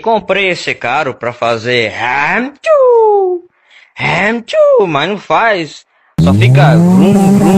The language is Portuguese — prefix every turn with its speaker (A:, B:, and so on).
A: Comprei esse carro pra fazer ham tchu, ham tchu, mas não faz. Só fica vrum, vrum,